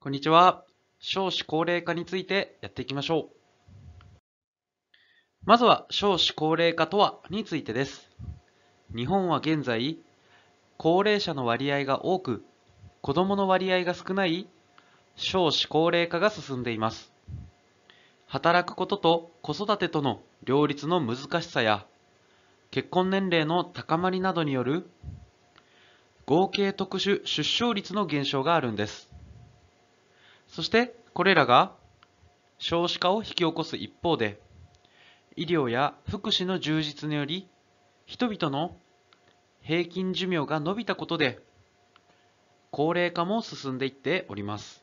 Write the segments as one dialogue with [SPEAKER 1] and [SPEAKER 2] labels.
[SPEAKER 1] こんにちは。少子高齢化についてやっていきましょう。まずは少子高齢化とはについてです。日本は現在、高齢者の割合が多く、子供の割合が少ない少子高齢化が進んでいます。働くことと子育てとの両立の難しさや、結婚年齢の高まりなどによる合計特殊出生率の減少があるんです。そしてこれらが少子化を引き起こす一方で医療や福祉の充実により人々の平均寿命が延びたことで高齢化も進んでいっております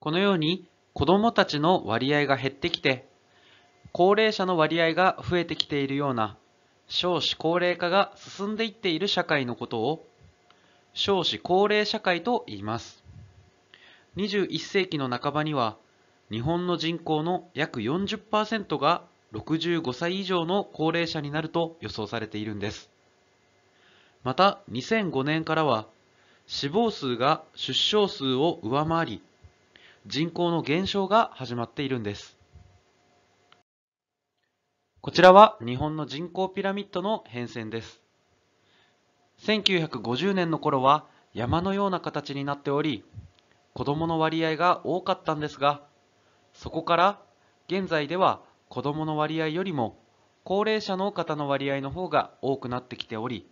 [SPEAKER 1] このように子どもたちの割合が減ってきて高齢者の割合が増えてきているような少子高齢化が進んでいっている社会のことを少子高齢社会と言います21世紀の半ばには日本の人口の約40%が65歳以上の高齢者になると予想されているんですまた2005年からは死亡数が出生数を上回り人口の減少が始まっているんですこちらは日本の人口ピラミッドの変遷です1950年の頃は山のような形になっており子供の割合が多かったんですが、そこから現在では子供の割合よりも高齢者の方の割合の方が多くなってきており、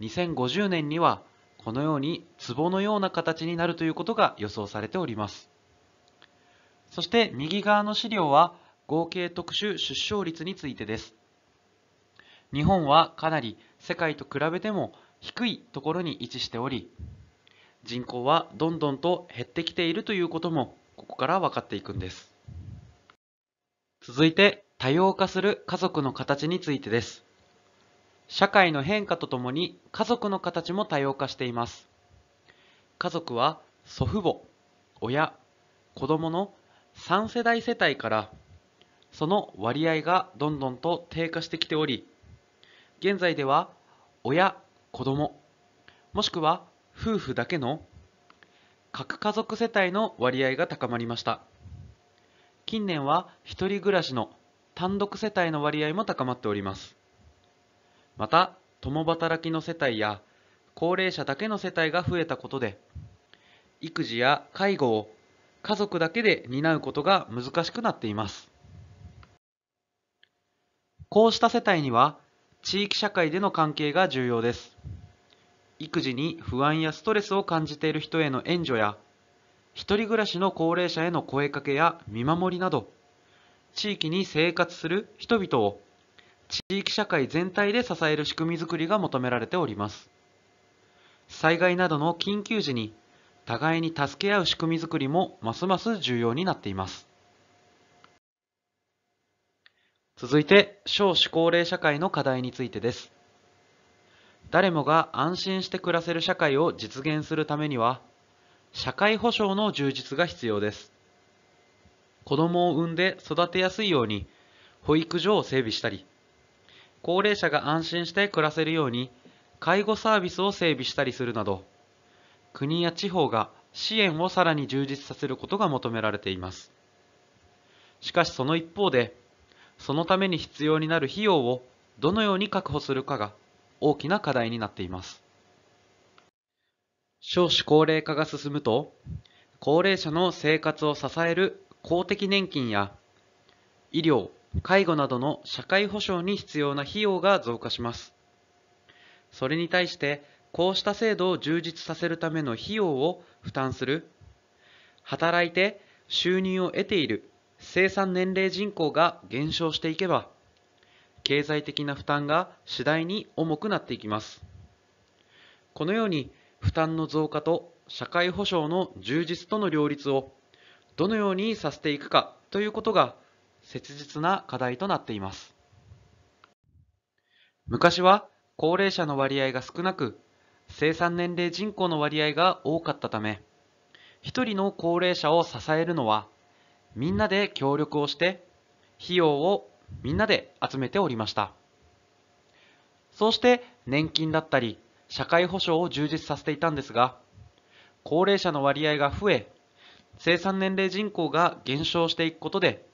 [SPEAKER 1] 2050年にはこのように壺のような形になるということが予想されております。そして右側の資料は合計特殊出生率についてです。日本はかなり世界と比べても低いところに位置しており、人口はどんどんと減ってきているということもここから分かっていくんです続いて多様化する家族の形についてです社会の変化とともに家族の形も多様化しています家族は祖父母親子供の3世代世帯からその割合がどんどんと低下してきており現在では親子供もしくは夫婦だけの核家族世帯の割合が高まりました近年は一人暮らしの単独世帯の割合も高まっておりますまた共働きの世帯や高齢者だけの世帯が増えたことで育児や介護を家族だけで担うことが難しくなっていますこうした世帯には地域社会での関係が重要です。育児に不安やストレスを感じている人への援助や、一人暮らしの高齢者への声かけや見守りなど、地域に生活する人々を地域社会全体で支える仕組みづくりが求められております。災害などの緊急時に互いに助け合う仕組みづくりもますます重要になっています。続いて少子高齢社会の課題についてです。誰もが安心して暮らせる社会を実現するためには、社会保障の充実が必要です。子供を産んで育てやすいように、保育所を整備したり、高齢者が安心して暮らせるように、介護サービスを整備したりするなど、国や地方が支援をさらに充実させることが求められています。しかしその一方で、そのために必要になる費用をどのように確保するかが大きな課題になっています。少子高齢化が進むと、高齢者の生活を支える公的年金や医療、介護などの社会保障に必要な費用が増加します。それに対して、こうした制度を充実させるための費用を負担する、働いて収入を得ている生産年齢人口が減少していけば、経済的な負担が次第に重くなっていきます。このように負担の増加と社会保障の充実との両立をどのようにさせていくかということが切実な課題となっています。昔は高齢者の割合が少なく、生産年齢人口の割合が多かったため、一人の高齢者を支えるのは、みんなで協力をして、費用をみんなで集めておりました。そうして年金だったり社会保障を充実させていたんですが、高齢者の割合が増え、生産年齢人口が減少していくことで、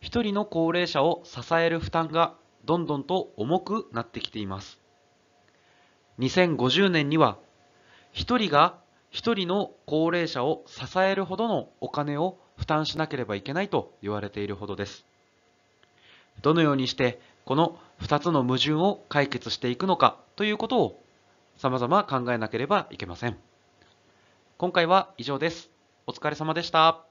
[SPEAKER 1] 一人の高齢者を支える負担がどんどんと重くなってきています。2050年には、一人が一人の高齢者を支えるほどのお金を負担しなければいけないと言われているほどです。どのようにしてこの2つの矛盾を解決していくのかということを様々考えなければいけません。今回は以上です。お疲れ様でした。